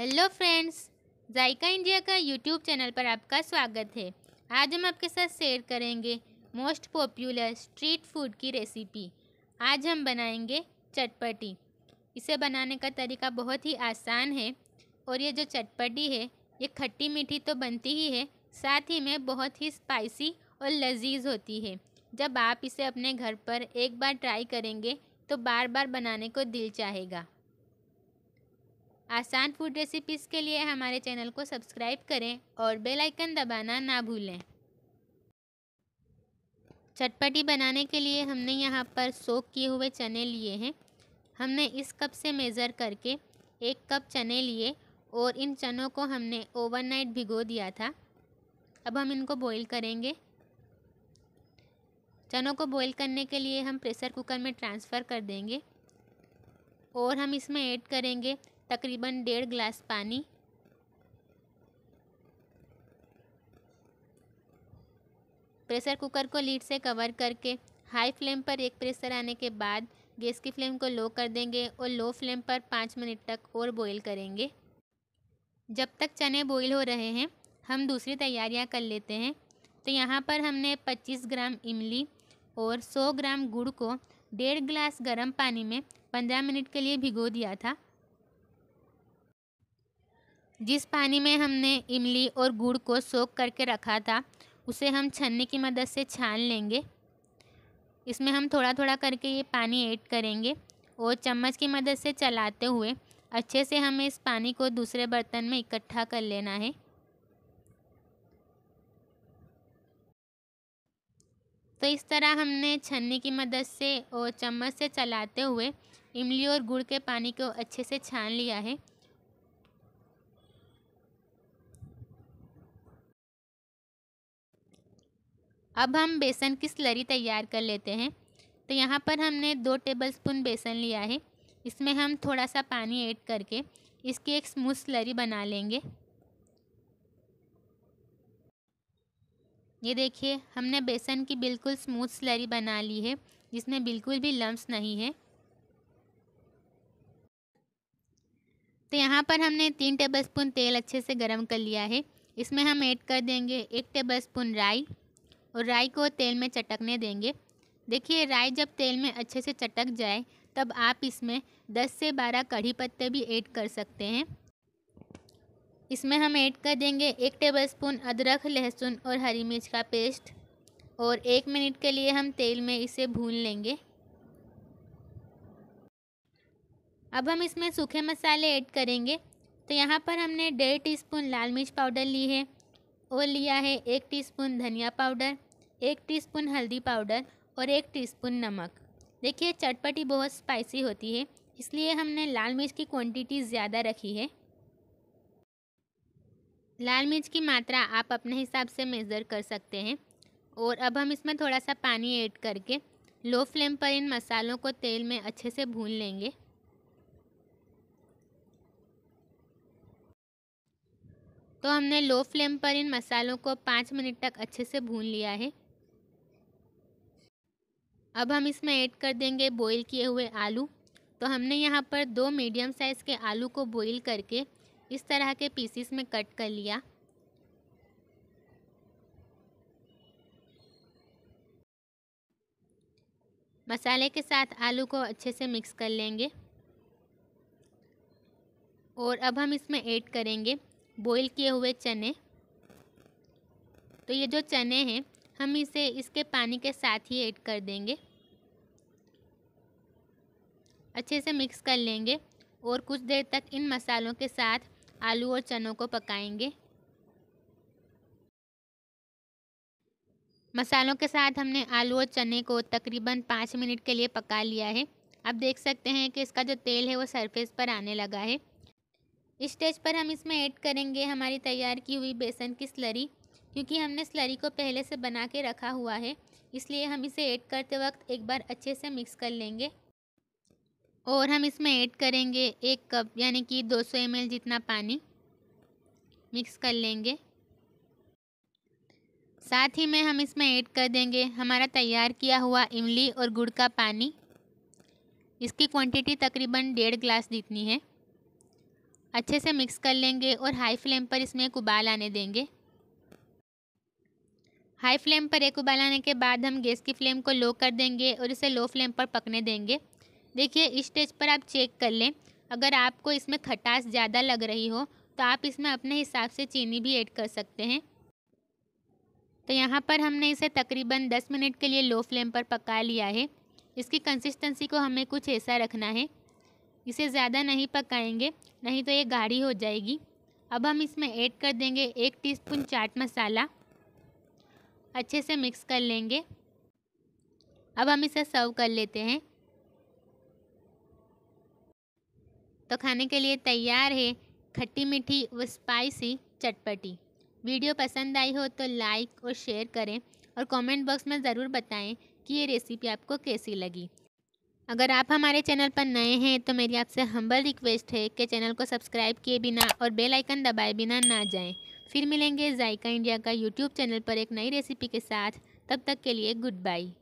hello friends Zaika India का YouTube channel पर आपका स्वागत है आज हम आपके साथ शेयर करेंगे मोस्ट पॉपुलर स्ट्रीट फूड की रेसिपी आज हम बनाएंगे चटपटी इसे बनाने का तरीका बहुत ही आसान है और ये जो चटपटी है ये खट्टी मीठी तो बनती ही है साथ ही में बहुत ही स्पाइसी और लजीज होती है जब आप इसे अपने घर पर एक बार ट्राई करेंगे तो बार बार बनाने को दिल चाहेगा आसान फूड रेसिपीज़ के लिए हमारे चैनल को सब्सक्राइब करें और बेल आइकन दबाना ना भूलें चटपटी बनाने के लिए हमने यहाँ पर सोख किए हुए चने लिए हैं हमने इस कप से मेज़र करके एक कप चने लिए और इन चनों को हमने ओवरनाइट भिगो दिया था अब हम इनको बॉईल करेंगे चनों को बॉईल करने के लिए हम प्रेशर कुकर में ट्रांसफ़र कर देंगे और हम इसमें ऐड करेंगे तकरीबन डेढ़ ग्लास पानी प्रेशर कुकर को लीड से कवर करके हाई फ्लेम पर एक प्रेशर आने के बाद गैस की फ्लेम को लो कर देंगे और लो फ्लेम पर पाँच मिनट तक और बॉईल करेंगे जब तक चने बॉईल हो रहे हैं हम दूसरी तैयारियां कर लेते हैं तो यहाँ पर हमने 25 ग्राम इमली और 100 ग्राम गुड़ को डेढ़ ग्लास गर्म पानी में 15 मिनट के लिए भिगो दिया था जिस पानी में हमने इमली और गुड़ को सोख करके रखा था उसे हम छन्नी की मदद से छान लेंगे इसमें हम थोड़ा थोड़ा करके ये पानी ऐड करेंगे और चम्मच की मदद से चलाते हुए अच्छे से हमें इस पानी को दूसरे बर्तन में इकट्ठा कर लेना है तो इस तरह हमने छन्नी की मदद से और चम्मच से चलाते हुए इमली और गुड़ के पानी को अच्छे से छान लिया है अब हम बेसन की स्लरी तैयार कर लेते हैं तो यहाँ पर हमने दो टेबल स्पून बेसन लिया है इसमें हम थोड़ा सा पानी ऐड करके इसकी एक स्मूथ स्लरी बना लेंगे ये देखिए हमने बेसन की बिल्कुल स्मूथ स्लरी बना ली है जिसमें बिल्कुल भी लम्स नहीं है तो यहाँ पर हमने तीन टेबलस्पून तेल अच्छे से गरम कर लिया है इसमें हम ऐड कर देंगे एक टेबलस्पून राई और राई को तेल में चटकने देंगे देखिए राई जब तेल में अच्छे से चटक जाए तब आप इसमें 10 से 12 कढ़ी पत्ते भी ऐड कर सकते हैं इसमें हम ऐड कर देंगे एक टेबलस्पून अदरक लहसुन और हरी मिर्च का पेस्ट और एक मिनट के लिए हम तेल में इसे भून लेंगे अब हम इसमें सूखे मसाले ऐड करेंगे तो यहाँ पर हमने डेढ़ टीस्पून लाल मिर्च पाउडर ली है और लिया है एक टीस्पून धनिया पाउडर एक टीस्पून हल्दी पाउडर और एक टीस्पून नमक देखिए चटपटी बहुत स्पाइसी होती है इसलिए हमने लाल मिर्च की क्वांटिटी ज़्यादा रखी है लाल मिर्च की मात्रा आप अपने हिसाब से मेज़र कर सकते हैं और अब हम इसमें थोड़ा सा पानी ऐड करके लो फ्लेम पर इन मसालों को तेल में अच्छे से भून लेंगे तो हमने लो फ्लेम पर इन मसालों को पाँच मिनट तक अच्छे से भून लिया है अब हम इसमें ऐड कर देंगे बॉईल किए हुए आलू तो हमने यहाँ पर दो मीडियम साइज़ के आलू को बॉईल करके इस तरह के पीसीस में कट कर लिया मसाले के साथ आलू को अच्छे से मिक्स कर लेंगे और अब हम इसमें ऐड करेंगे बॉईल किए हुए चने तो ये जो चने हैं हम इसे इसके पानी के साथ ही ऐड कर देंगे अच्छे से मिक्स कर लेंगे और कुछ देर तक इन मसालों के साथ आलू और चनों को पकाएंगे मसालों के साथ हमने आलू और चने को तकरीबन पाँच मिनट के लिए पका लिया है आप देख सकते हैं कि इसका जो तेल है वो सरफेस पर आने लगा है स्टेज पर हम इसमें ऐड करेंगे हमारी तैयार की हुई बेसन की स्लरी क्योंकि हमने स्लरी को पहले से बना के रखा हुआ है इसलिए हम इसे ऐड करते वक्त एक बार अच्छे से मिक्स कर लेंगे और हम इसमें ऐड करेंगे एक कप यानी कि 200 सौ जितना पानी मिक्स कर लेंगे साथ ही में हम इसमें ऐड कर देंगे हमारा तैयार किया हुआ इमली और गुड़ का पानी इसकी क्वांटिटी तकरीबन डेढ़ ग्लास जितनी है अच्छे से मिक्स कर लेंगे और हाई फ्लेम पर इसमें एक उबाल आने देंगे हाई फ्लेम पर एक उबाल आने के बाद हम गैस की फ्लेम को लो कर देंगे और इसे लो फ्लेम पर पकने देंगे देखिए इस स्टेज पर आप चेक कर लें अगर आपको इसमें खटास ज़्यादा लग रही हो तो आप इसमें अपने हिसाब से चीनी भी ऐड कर सकते हैं तो यहाँ पर हमने इसे तकरीबन 10 मिनट के लिए लो फ्लेम पर पका लिया है इसकी कंसिस्टेंसी को हमें कुछ ऐसा रखना है इसे ज़्यादा नहीं पकाएंगे नहीं तो ये गाढ़ी हो जाएगी अब हम इसमें ऐड कर देंगे एक टीस्पून चाट मसाला अच्छे से मिक्स कर लेंगे अब हम इसे सर्व कर लेते हैं तो खाने के लिए तैयार है खट्टी मीठी व स्पाइसी चटपटी वीडियो पसंद आई हो तो लाइक और शेयर करें और कमेंट बॉक्स में ज़रूर बताएं कि ये रेसिपी आपको कैसी लगी अगर आप हमारे चैनल पर नए हैं तो मेरी आपसे हम्बल रिक्वेस्ट है कि चैनल को सब्सक्राइब किए बिना और बेल आइकन दबाए बिना ना जाएं फिर मिलेंगे जायका इंडिया का यूट्यूब चैनल पर एक नई रेसिपी के साथ तब तक के लिए गुड बाई